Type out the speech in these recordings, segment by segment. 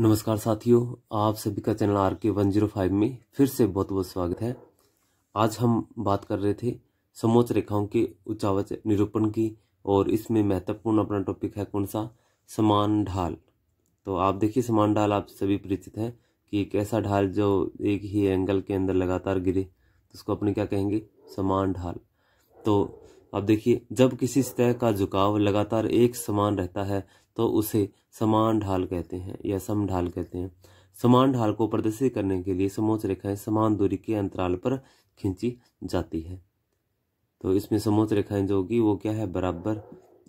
नमस्कार साथियों आप सभी का channel R K one zero five में फिर से बहुत बहुत स्वागत है आज हम बात कर रहे थे समोच रेखाओं के उचावच निरूपण की और इसमें महत्वपूर्ण अपना टॉपिक है कौन सा समान ढाल तो आप देखिए समान ढाल आप सभी परिचित हैं कि एक ऐसा ढाल जो एक ही एंगल के अंदर लगातार गिरे तो उसको अपने क्या कहेंगे समान ढाल तो आप देखिए जब किसी सतह का झुकाव लगातार एक समान रहता है तो उसे समान ढाल कहते हैं या सम ढाल कहते हैं समान ढाल को प्रदर्शित करने के लिए समोच रेखाएं समान दूरी के अंतराल पर खींची जाती है तो इसमें समोच रेखाएं जो होगी वो क्या है बराबर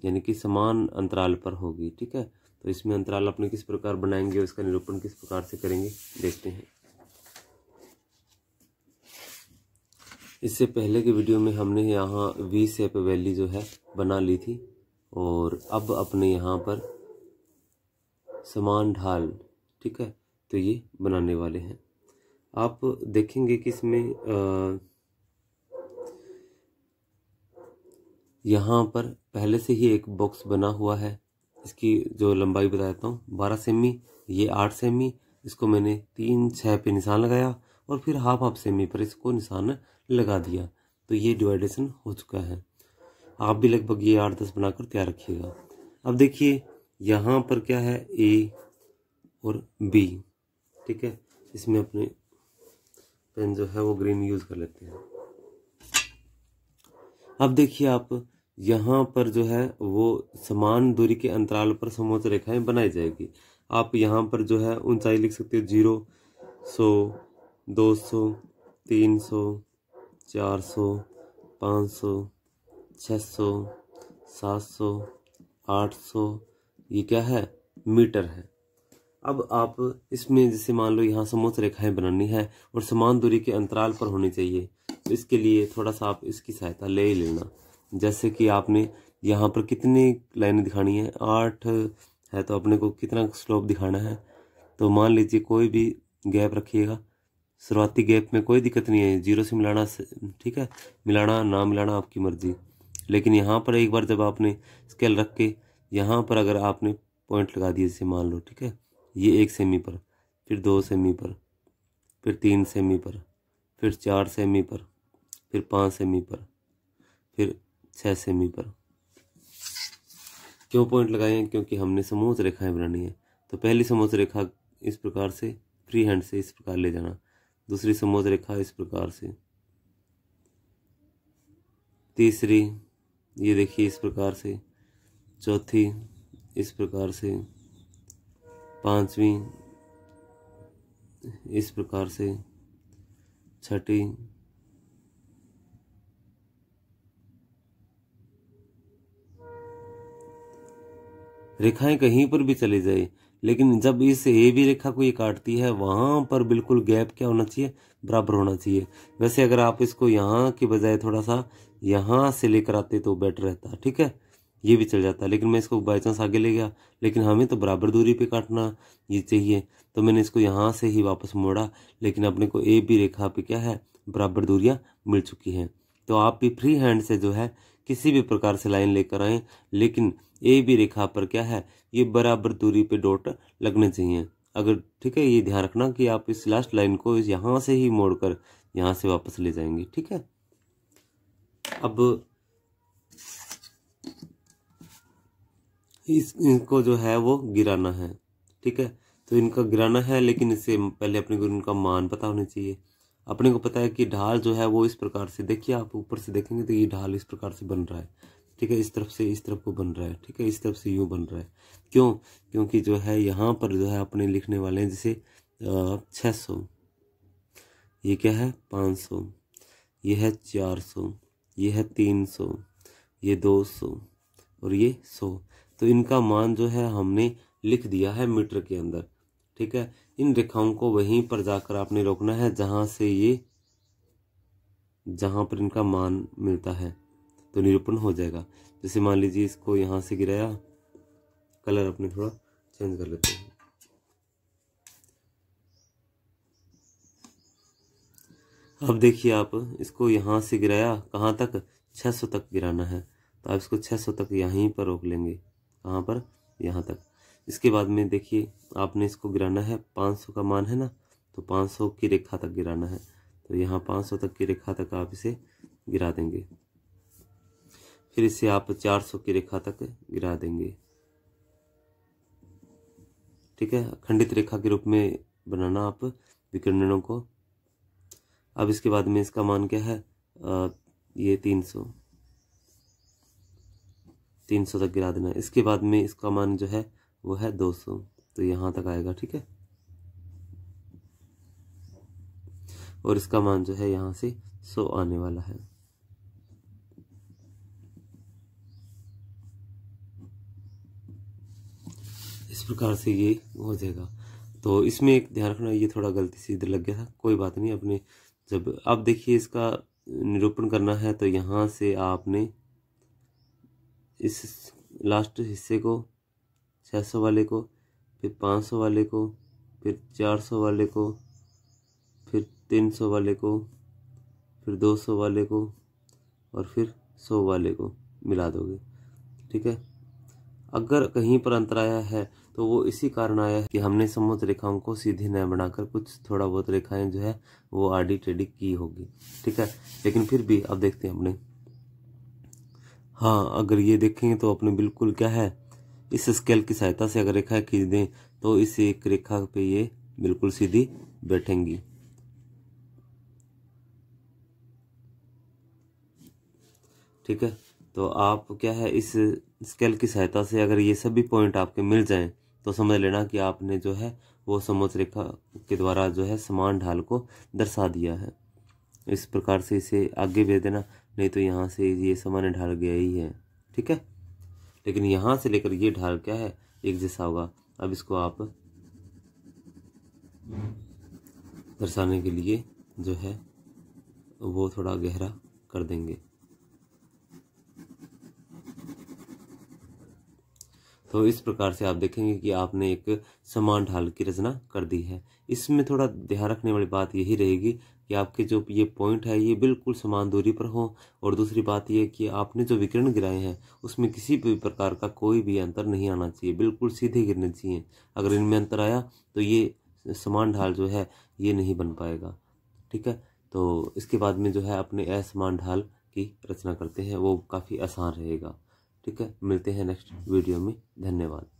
यानी कि समान अंतराल पर होगी ठीक है तो इसमें अंतराल अपने किस प्रकार बनाएंगे और इसका निरूपण किस प्रकार से करेंगे देखते हैं इससे पहले के वीडियो में हमने यहाँ वी सेप वैली जो है बना ली थी और अब अपने यहाँ पर समान ढाल ठीक है तो ये बनाने वाले हैं आप देखेंगे कि इसमें यहाँ पर पहले से ही एक बॉक्स बना हुआ है इसकी जो लंबाई बता देता हूँ बारह सेमी ये आठ सेमी इसको मैंने तीन छः पे निशान लगाया और फिर हाफ हाफ सेमी पर इसको निशान लगा दिया तो ये डिवाइडेशन हो चुका है आप भी लगभग ये आठ दस बनाकर तैयार रखिएगा अब देखिए यहाँ पर क्या है ए और बी ठीक है इसमें अपने पेन जो है वो ग्रीन यूज़ कर लेते हैं अब देखिए आप यहाँ पर जो है वो समान दूरी के अंतराल पर समोच रेखाएं बनाई जाएगी आप यहाँ पर जो है ऊंचाई लिख सकते हो जीरो सौ दो सौ तीन सौ चार सौ पाँच सौ छः सौ सात सौ आठ सौ ये क्या है मीटर है अब आप इसमें जैसे मान लो यहाँ समोच रेखाएं बनानी है और समान दूरी के अंतराल पर होनी चाहिए तो इसके लिए थोड़ा सा आप इसकी सहायता ले ही लेना जैसे कि आपने यहाँ पर कितनी लाइनें दिखानी है आठ है तो अपने को कितना स्लोप दिखाना है तो मान लीजिए कोई भी गैप रखिएगा शुरुआती गैप में कोई दिक्कत नहीं है जीरो से मिलाना ठीक है मिलाना ना मिलाना आपकी मर्ज़ी लेकिन यहाँ पर एक बार जब आपने स्केल रख के यहाँ पर अगर आपने पॉइंट लगा दिए जैसे मान लो ठीक है ये एक सेमी पर फिर दो सेमी पर फिर तीन सेमी पर फिर चार सेमी पर फिर पाँच सेमी पर फिर छः सेमी पर क्यों पॉइंट लगाए हैं क्योंकि हमने समूह रेखाएं बनानी है तो पहली समूह रेखा इस प्रकार से फ्री हैंड से इस प्रकार ले जाना दूसरी समोस रेखा इस प्रकार से तीसरी ये देखिए इस प्रकार से चौथी इस प्रकार से पांचवी इस प्रकार से छठी रेखाएं कहीं पर भी चली जाए लेकिन जब इस ए बी रेखा को ये काटती है वहाँ पर बिल्कुल गैप क्या होना चाहिए बराबर होना चाहिए वैसे अगर आप इसको यहाँ के बजाय थोड़ा सा यहाँ से लेकर आते तो बेटर रहता ठीक है ये भी चल जाता है लेकिन मैं इसको बाई चांस आगे ले गया लेकिन हमें तो बराबर दूरी पे काटना ये चाहिए तो मैंने इसको यहाँ से ही वापस मोड़ा लेकिन अपने को ए बी रेखा पे क्या है बराबर दूरियाँ मिल चुकी हैं तो आप भी फ्री हैंड से जो है किसी भी प्रकार से लाइन लेकर आए लेकिन ए बी रेखा पर क्या है ये बराबर दूरी पे डॉट लगने चाहिए अगर ठीक है ये ध्यान रखना कि आप इस लास्ट लाइन को यहाँ से ही मोड़ कर यहाँ से वापस ले जाएंगे ठीक है अब इस इनको जो है वो गिराना है ठीक है तो इनका गिराना है लेकिन इससे पहले अपने को इनका मान पता होना चाहिए अपने को पता है कि ढाल जो है वो इस प्रकार से देखिए आप ऊपर से देखेंगे तो ये ढाल इस प्रकार से बन रहा है ठीक है इस तरफ से इस तरफ को बन रहा है ठीक है इस तरफ से यूँ बन रहा है क्यों क्योंकि जो है यहाँ पर जो है अपने लिखने वाले हैं जैसे छः सौ ये क्या है पाँच सौ ये है चार सौ ये है तीन सौ ये दो सौ और ये सौ तो इनका मान जो है हमने लिख दिया है मीटर के अंदर ठीक है इन रेखाओं को वहीं पर जाकर आपने रोकना है जहां से ये जहां पर इनका मान मिलता है तो निरूपण हो जाएगा जैसे मान लीजिए इसको यहाँ से गिराया कलर अपने थोड़ा चेंज कर लेते हैं अब देखिए आप इसको यहाँ से गिराया कहाँ तक 600 तक गिराना है तो आप इसको 600 तक यहीं पर रोक लेंगे कहाँ पर यहाँ तक इसके बाद में देखिए आपने इसको गिराना है 500 का मान है ना तो 500 की रेखा तक गिराना है तो यहाँ 500 तक की रेखा तक आप इसे गिरा देंगे फिर इसे आप 400 की रेखा तक गिरा देंगे ठीक है खंडित रेखा के रूप में बनाना आप विकर्णनों को अब इसके बाद में इसका मान क्या है आ, ये तीन सौ तीन सौ तक गिरा देना इसके बाद में इसका मान जो है वो है दो सौ तो यहाँ तक आएगा ठीक है और इसका मान जो है यहाँ से सौ आने वाला है इस प्रकार से ये हो जाएगा तो इसमें एक ध्यान रखना ये थोड़ा गलती से इधर लग गया था कोई बात नहीं अपने जब अब देखिए इसका निरूपण करना है तो यहाँ से आपने इस लास्ट हिस्से को छः सौ वाले को फिर पाँच सौ वाले को फिर चार सौ वाले को फिर तीन सौ वाले को फिर दो सौ वाले को और फिर सौ वाले को मिला दोगे ठीक है अगर कहीं पर अंतर आया है तो वो इसी कारण आया है कि हमने समुद्र रेखाओं को सीधी न बनाकर कुछ थोड़ा बहुत रेखाएं जो है वो आडी टेडी की होगी ठीक है लेकिन फिर भी अब देखते हैं अपने हाँ अगर ये देखेंगे तो अपने बिल्कुल क्या है इस स्केल की सहायता से अगर रेखा खींच दें तो इस एक रेखा पे ये बिल्कुल सीधी बैठेंगी ठीक है तो आप क्या है इस स्केल की सहायता से अगर ये सभी पॉइंट आपके मिल जाएं तो समझ लेना कि आपने जो है वो समोच रेखा के द्वारा जो है समान ढाल को दर्शा दिया है इस प्रकार से इसे आगे भेज देना नहीं तो यहाँ से ये समान ढाल गया ही है ठीक है लेकिन यहाँ से लेकर ये ढाल क्या है एक जैसा होगा अब इसको आप दर्शाने के लिए जो है वो थोड़ा गहरा कर देंगे तो इस प्रकार से आप देखेंगे कि आपने एक समान ढाल की रचना कर दी है इसमें थोड़ा ध्यान रखने वाली बात यही रहेगी कि आपके जो ये पॉइंट है ये बिल्कुल समान दूरी पर हो और दूसरी बात यह कि आपने जो विकिरण गिराए हैं उसमें किसी भी प्रकार का कोई भी अंतर नहीं आना चाहिए बिल्कुल सीधे गिरने चाहिए अगर इनमें अंतर आया तो ये समान ढाल जो है ये नहीं बन पाएगा ठीक है तो इसके बाद में जो है अपने असमान ढाल की रचना करते हैं वो काफ़ी आसान रहेगा ठीक है मिलते हैं नेक्स्ट वीडियो में धन्यवाद